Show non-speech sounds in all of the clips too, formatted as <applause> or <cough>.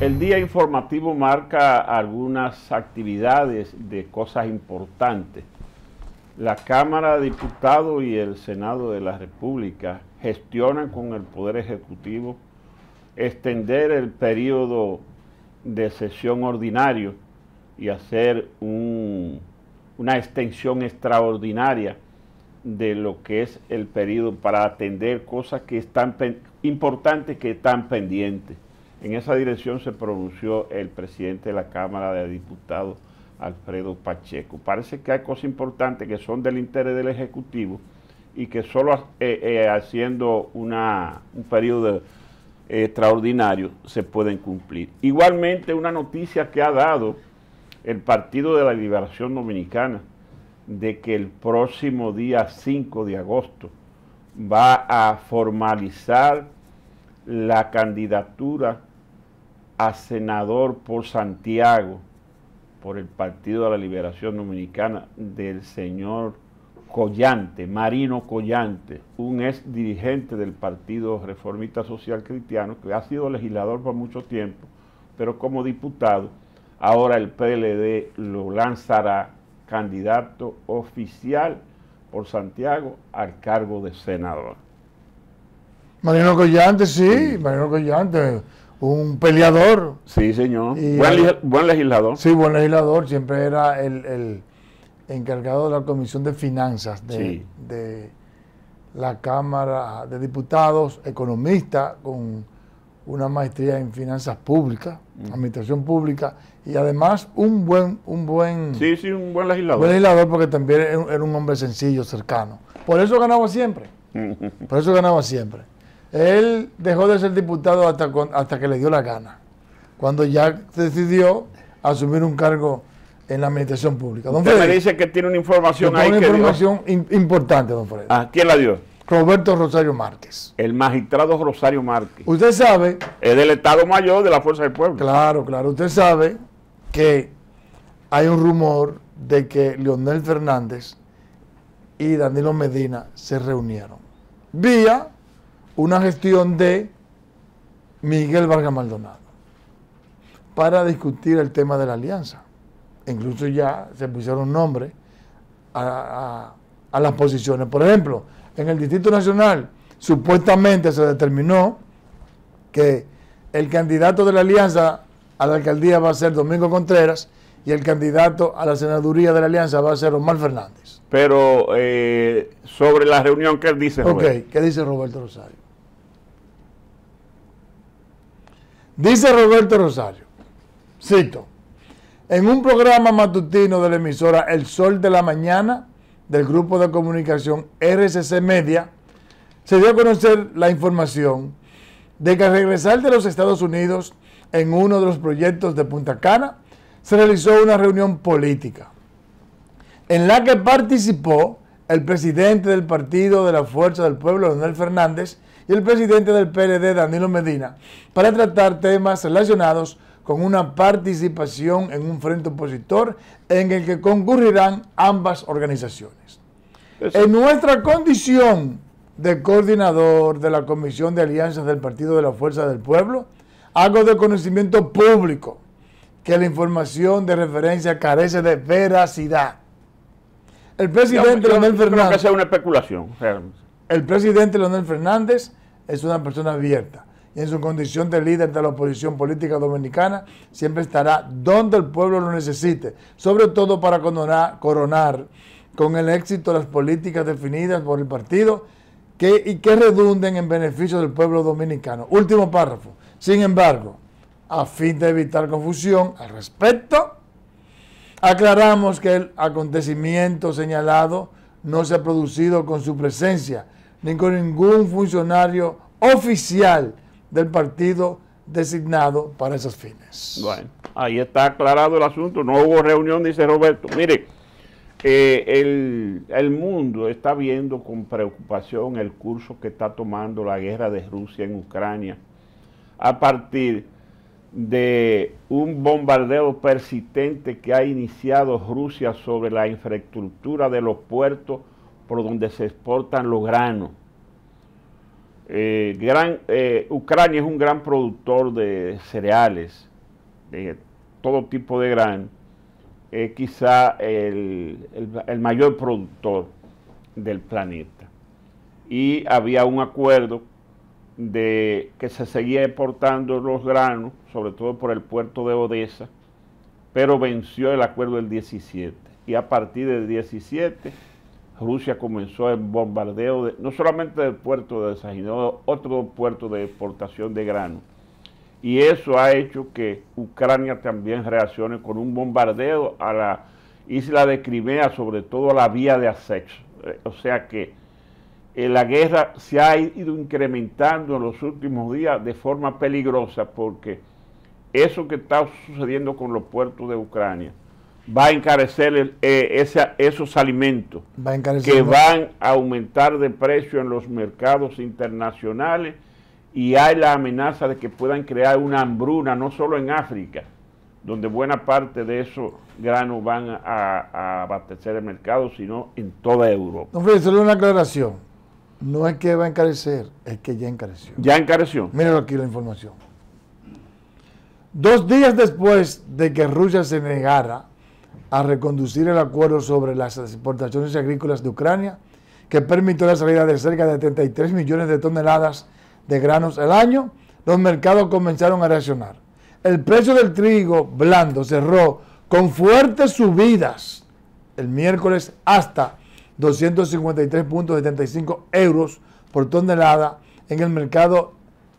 El día informativo marca algunas actividades de cosas importantes. La Cámara de Diputados y el Senado de la República gestionan con el Poder Ejecutivo extender el periodo de sesión ordinario y hacer una extensión extraordinaria de lo que es el periodo para atender cosas que están importantes que están pendientes. En esa dirección se pronunció el presidente de la Cámara de Diputados, Alfredo Pacheco. Parece que hay cosas importantes que son del interés del Ejecutivo y que solo eh, eh, haciendo un periodo eh, extraordinario se pueden cumplir. Igualmente una noticia que ha dado el Partido de la Liberación Dominicana de que el próximo día 5 de agosto va a formalizar la candidatura a senador por Santiago, por el Partido de la Liberación Dominicana, del señor Collante, Marino Collante, un ex dirigente del Partido Reformista Social Cristiano, que ha sido legislador por mucho tiempo, pero como diputado, ahora el PLD lo lanzará candidato oficial por Santiago al cargo de senador. Marino Collante, sí, Marino Collante, un peleador. Sí, señor. buen, legislador. Sí, buen legislador. Siempre era el, encargado de la Comisión de Finanzas de, la Cámara de Diputados, economista con una maestría en finanzas públicas, mm. administración pública, y además un buen, un buen, sí, sí, un buen legislador. Buen legislador porque también era un hombre sencillo, cercano. Por eso ganaba siempre. <laughs> Por eso ganaba siempre. Él dejó de ser diputado hasta, hasta que le dio la gana, cuando ya decidió asumir un cargo en la administración pública. Don Usted me dice que tiene una información ahí. Una información importante, don Freddy. ¿A ah, ¿quién la dio? Roberto Rosario Márquez. El magistrado Rosario Márquez. Usted sabe. Es del Estado Mayor de la Fuerza del Pueblo. Claro, claro. Usted sabe que hay un rumor de que Leonel Fernández y Danilo Medina se reunieron. Vía una gestión de Miguel Vargas Maldonado para discutir el tema de la alianza. Incluso ya se pusieron nombres a, a las posiciones. Por ejemplo, en el Distrito Nacional supuestamente se determinó que el candidato de la alianza a la alcaldía va a ser Domingo Contreras y el candidato a la senaduría de la alianza va a ser Omar Fernández. Pero eh, sobre la reunión, ¿qué dice Roberto? Ok, ¿qué dice Roberto Rosario? Dice Roberto Rosario, cito, en un programa matutino de la emisora El Sol de la Mañana del grupo de comunicación RCC Media, se dio a conocer la información de que al regresar de los Estados Unidos en uno de los proyectos de Punta Cana, se realizó una reunión política en la que participó el presidente del Partido de la Fuerza del Pueblo, Donel Fernández, y el presidente del PLD, Danilo Medina, para tratar temas relacionados con una participación en un frente opositor en el que concurrirán ambas organizaciones. En nuestra condición de coordinador de la Comisión de Alianzas del Partido de la Fuerza del Pueblo, hago de conocimiento público que la información de referencia carece de veracidad. El presidente Leonel Fernández. Creo que sea una especulación. El presidente Leonel Fernández es una persona abierta y en su condición de líder de la oposición política dominicana siempre estará donde el pueblo lo necesite, sobre todo para coronar, coronar con el éxito las políticas definidas por el partido que, y que redunden en beneficio del pueblo dominicano. Último párrafo. Sin embargo, a fin de evitar confusión al respecto. Aclaramos que el acontecimiento señalado no se ha producido con su presencia, ni con ningún funcionario oficial del partido designado para esos fines. Bueno, ahí está aclarado el asunto, no hubo reunión, dice Roberto. Mire, eh, el, el mundo está viendo con preocupación el curso que está tomando la guerra de Rusia en Ucrania a partir de un bombardeo persistente que ha iniciado Rusia sobre la infraestructura de los puertos por donde se exportan los granos. Eh, eh, Ucrania es un gran productor de cereales, de todo tipo de gran, es quizá el, el mayor productor del planeta. Y había un acuerdo de que se seguía exportando los granos, sobre todo por el puerto de Odessa, pero venció el acuerdo del 17. Y a partir del 17, Rusia comenzó el bombardeo, no solamente del puerto de Odessa, sino otro puerto de exportación de granos. Y eso ha hecho que Ucrania también reaccione con un bombardeo a la isla de Crimea, sobre todo a la vía de acceso. Eh, o sea que la guerra se ha ido incrementando en los últimos días de forma peligrosa porque eso que está sucediendo con los puertos de Ucrania va a encarecer eh, esos alimentos que van a aumentar de precio en los mercados internacionales y hay la amenaza de que puedan crear una hambruna no solo en África, donde buena parte de esos granos van a, abastecer el mercado, sino en toda Europa. No, solo una aclaración. No es que va a encarecer, es que ya encareció. Ya encareció. Miren aquí la información. Dos días después de que Rusia se negara a reconducir el acuerdo sobre las exportaciones agrícolas de Ucrania, que permitió la salida de cerca de 33 millones de toneladas de granos al año, los mercados comenzaron a reaccionar. El precio del trigo blando cerró con fuertes subidas el miércoles hasta 253.75 euros por tonelada en el mercado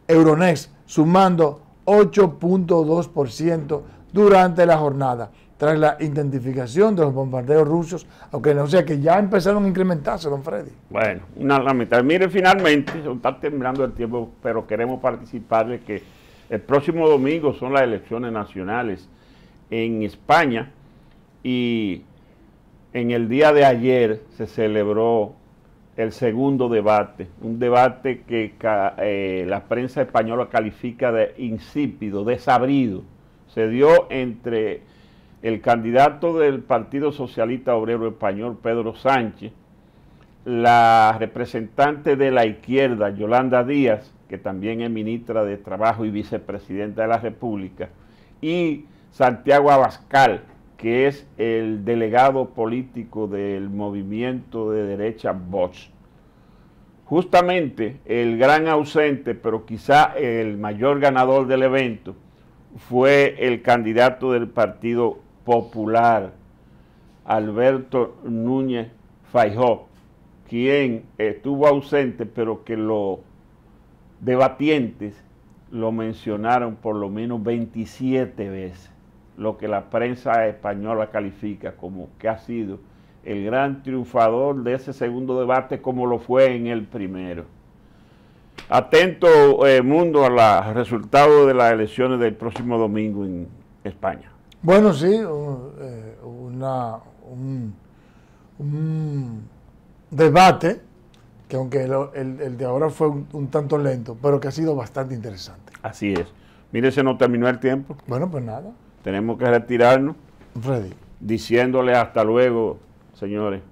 Euronext, sumando 8.2% durante la jornada, tras la identificación de los bombardeos rusos, aunque no sea que ya empezaron a incrementarse, don Freddy. Bueno, una lamentable. Mire, finalmente, está temblando el tiempo, pero queremos participar de que el próximo domingo son las elecciones nacionales en España y en el día de ayer se celebró el segundo debate, un debate que eh, la prensa española califica de insípido, desabrido. Se dio entre el candidato del Partido Socialista Obrero Español, Pedro Sánchez, la representante de la izquierda, Yolanda Díaz, que también es ministra de Trabajo y vicepresidenta de la República, y Santiago Abascal, que es el delegado político del movimiento de derecha Vox. Justamente el gran ausente, pero quizá el mayor ganador del evento, fue el candidato del Partido Popular, Alberto Núñez Fajó, quien estuvo ausente, pero que los debatientes lo mencionaron por lo menos 27 veces lo que la prensa española califica como que ha sido el gran triunfador de ese segundo debate como lo fue en el primero. Atento, eh, Mundo, al resultados de las elecciones del próximo domingo en España. Bueno, sí, eh, una, un, un, debate que aunque el, de ahora fue un, un, tanto lento, pero que ha sido bastante interesante. Así es. Mire, se nos terminó el tiempo. Bueno, pues nada tenemos que retirarnos diciéndole hasta luego, señores.